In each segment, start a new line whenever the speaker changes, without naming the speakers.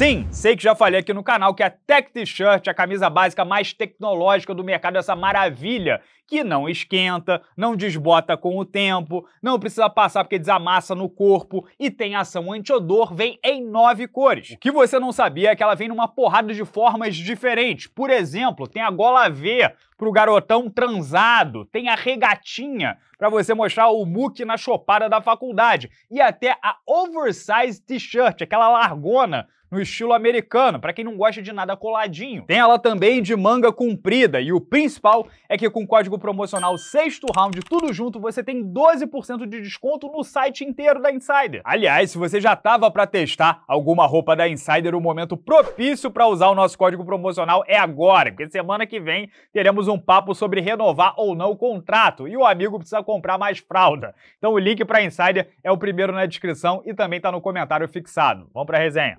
Sim, sei que já falei aqui no canal que a Tech T-Shirt é a camisa básica mais tecnológica do mercado, essa maravilha que não esquenta, não desbota com o tempo, não precisa passar porque desamassa no corpo e tem ação antiodor, vem em nove cores. O que você não sabia é que ela vem numa porrada de formas diferentes. Por exemplo, tem a gola V pro garotão transado, tem a regatinha para você mostrar o muque na chopada da faculdade e até a oversize t-shirt, aquela largona no estilo americano, para quem não gosta de nada coladinho. Tem ela também de manga comprida e o principal é que com o código promocional sexto round tudo junto você tem 12% de desconto no site inteiro da Insider. Aliás, se você já tava para testar alguma roupa da Insider, o momento propício para usar o nosso código promocional é agora, porque semana que vem teremos um papo sobre renovar ou não o contrato e o amigo precisa comprar mais fralda. Então o link para Insider é o primeiro na descrição e também está no comentário fixado. Vamos para a resenha.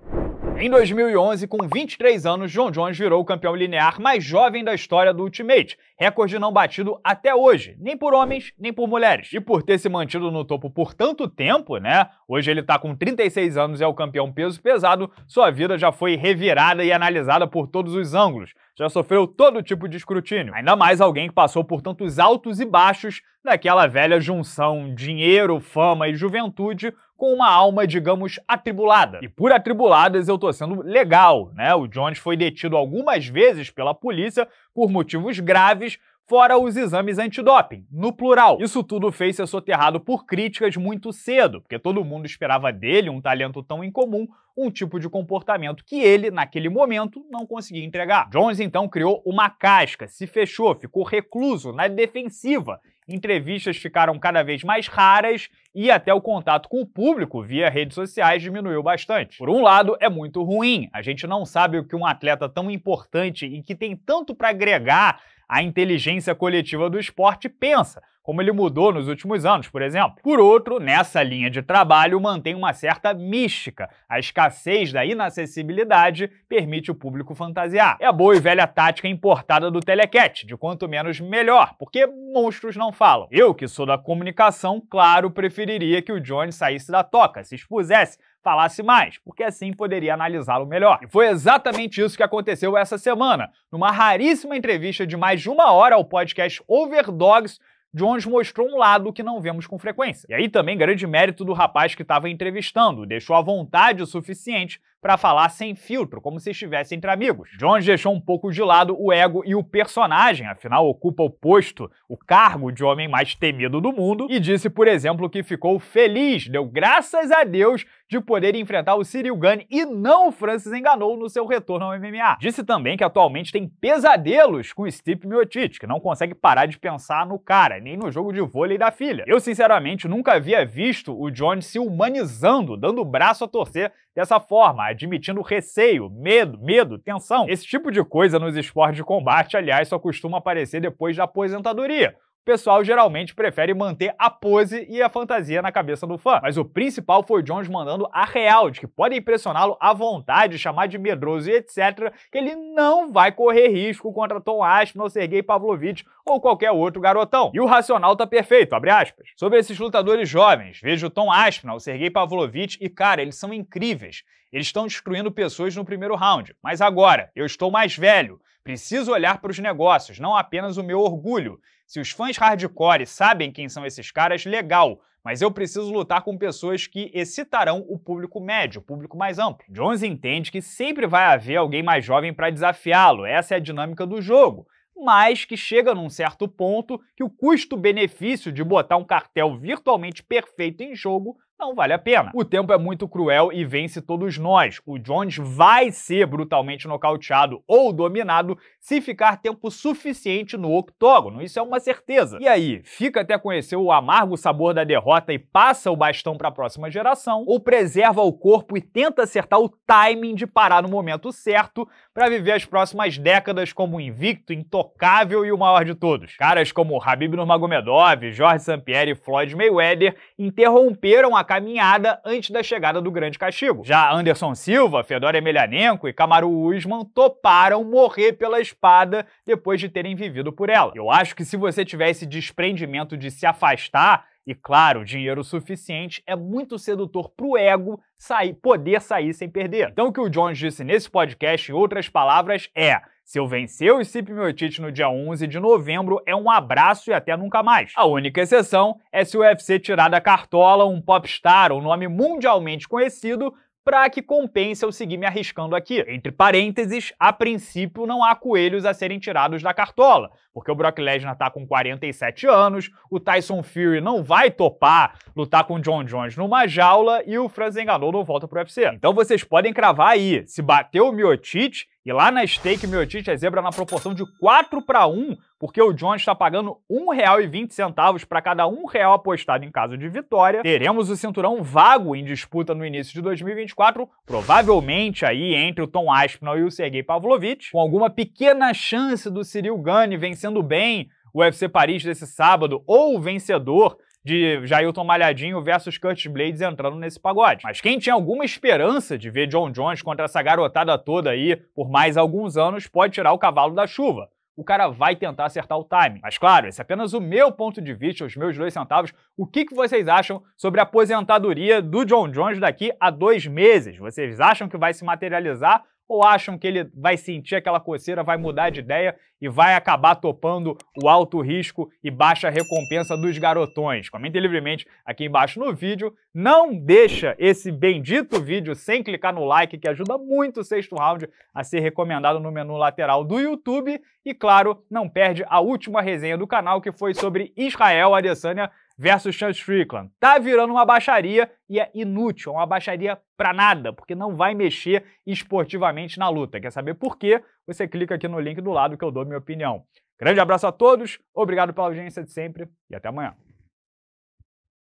Em 2011, com 23 anos, John Jones virou o campeão linear mais jovem da história do Ultimate, recorde não batido até hoje, nem por homens, nem por mulheres. E por ter se mantido no topo por tanto tempo, né? Hoje ele tá com 36 anos e é o campeão peso pesado, sua vida já foi revirada e analisada por todos os ângulos. Já sofreu todo tipo de escrutínio. Ainda mais alguém que passou por tantos altos e baixos daquela velha junção dinheiro, fama e juventude com uma alma, digamos, atribulada. E por atribuladas eu tô sendo legal, né? O Jones foi detido algumas vezes pela polícia por motivos graves, fora os exames antidoping, no plural. Isso tudo fez ser soterrado por críticas muito cedo, porque todo mundo esperava dele um talento tão incomum, um tipo de comportamento que ele, naquele momento, não conseguia entregar. Jones então criou uma casca, se fechou, ficou recluso, na defensiva, entrevistas ficaram cada vez mais raras e até o contato com o público via redes sociais diminuiu bastante. Por um lado, é muito ruim. A gente não sabe o que um atleta tão importante e que tem tanto para agregar à inteligência coletiva do esporte pensa como ele mudou nos últimos anos, por exemplo. Por outro, nessa linha de trabalho mantém uma certa mística. A escassez da inacessibilidade permite o público fantasiar. É a boa e velha tática importada do telecat, de quanto menos melhor, porque monstros não falam. Eu, que sou da comunicação, claro, preferiria que o Johnny saísse da toca, se expusesse, falasse mais, porque assim poderia analisá-lo melhor. E foi exatamente isso que aconteceu essa semana, numa raríssima entrevista de mais de uma hora ao podcast Overdogs, Jones mostrou um lado que não vemos com frequência. E aí também grande mérito do rapaz que estava entrevistando, deixou a vontade o suficiente para falar sem filtro, como se estivesse entre amigos. Jones deixou um pouco de lado o ego e o personagem, afinal ocupa o posto, o cargo de homem mais temido do mundo, e disse, por exemplo, que ficou feliz, deu graças a Deus de poder enfrentar o Cyril Gunn e não o Francis enganou no seu retorno ao MMA. Disse também que atualmente tem pesadelos com Steve Miocic, que não consegue parar de pensar no cara, nem no jogo de vôlei da filha. Eu, sinceramente, nunca havia visto o Jones se humanizando, dando o braço a torcer dessa forma admitindo receio, medo, medo, tensão. Esse tipo de coisa nos esportes de combate, aliás, só costuma aparecer depois da aposentadoria o pessoal geralmente prefere manter a pose e a fantasia na cabeça do fã. Mas o principal foi o Jones mandando a real, de que pode impressioná-lo à vontade, chamar de medroso e etc, que ele não vai correr risco contra Tom Aspinall, Sergei Pavlovich ou qualquer outro garotão. E o racional tá perfeito, abre aspas. Sobre esses lutadores jovens, vejo Tom Aspinall, Sergei Pavlovich e, cara, eles são incríveis. Eles estão destruindo pessoas no primeiro round. Mas agora, eu estou mais velho. Preciso olhar para os negócios, não apenas o meu orgulho. Se os fãs hardcore sabem quem são esses caras, legal, mas eu preciso lutar com pessoas que excitarão o público médio, o público mais amplo. Jones entende que sempre vai haver alguém mais jovem para desafiá-lo, essa é a dinâmica do jogo mas que chega num certo ponto que o custo-benefício de botar um cartel virtualmente perfeito em jogo não vale a pena. O tempo é muito cruel e vence todos nós. O Jones vai ser brutalmente nocauteado ou dominado se ficar tempo suficiente no octógono. Isso é uma certeza. E aí, fica até conhecer o amargo sabor da derrota e passa o bastão para a próxima geração, ou preserva o corpo e tenta acertar o timing de parar no momento certo para viver as próximas décadas como invicto, intocável e o maior de todos. Caras como Habib Nurmagomedov, Jorge Sampieri e Floyd Mayweather interromperam a caminhada antes da chegada do grande castigo. Já Anderson Silva, Fedor Emelianenko e Camaro Usman toparam morrer pela espada depois de terem vivido por ela. Eu acho que se você tiver esse desprendimento de se afastar, e claro, dinheiro suficiente é muito sedutor para o ego sair, poder sair sem perder. Então o que o Jones disse nesse podcast, em outras palavras, é se eu vencer o Sip Miotite no dia 11 de novembro, é um abraço e até nunca mais. A única exceção é se o UFC tirar da cartola um popstar ou um nome mundialmente conhecido para que compense eu seguir me arriscando aqui. Entre parênteses, a princípio não há coelhos a serem tirados da cartola, porque o Brock Lesnar tá com 47 anos, o Tyson Fury não vai topar lutar com o John Jones numa jaula e o Franz Enganou não volta pro UFC. Então vocês podem cravar aí, se bateu o Miotic, e lá na stake, Miotic é zebra na proporção de 4 para 1 porque o Jones está pagando R$ 1,20 para cada um real apostado em caso de vitória. Teremos o cinturão vago em disputa no início de 2024, provavelmente aí entre o Tom Aspinall e o Sergei Pavlovich, com alguma pequena chance do Cyril Gane vencendo bem o UFC Paris desse sábado ou o vencedor de Jailton Malhadinho versus Curtis Blades entrando nesse pagode. Mas quem tinha alguma esperança de ver John Jones contra essa garotada toda aí por mais alguns anos pode tirar o cavalo da chuva o cara vai tentar acertar o timing. Mas claro, esse é apenas o meu ponto de vista, os meus dois centavos. O que, que vocês acham sobre a aposentadoria do John Jones daqui a dois meses? Vocês acham que vai se materializar ou acham que ele vai sentir aquela coceira, vai mudar de ideia e vai acabar topando o alto risco e baixa recompensa dos garotões? Comente livremente aqui embaixo no vídeo. Não deixa esse bendito vídeo sem clicar no like, que ajuda muito o sexto round a ser recomendado no menu lateral do YouTube. E claro, não perde a última resenha do canal, que foi sobre Israel Adesanya versus Sean Strickland. Tá virando uma baixaria e é inútil, uma baixaria para nada, porque não vai mexer esportivamente na luta. Quer saber por quê? Você clica aqui no link do lado que eu dou minha opinião. Grande abraço a todos, obrigado pela audiência de sempre e até amanhã.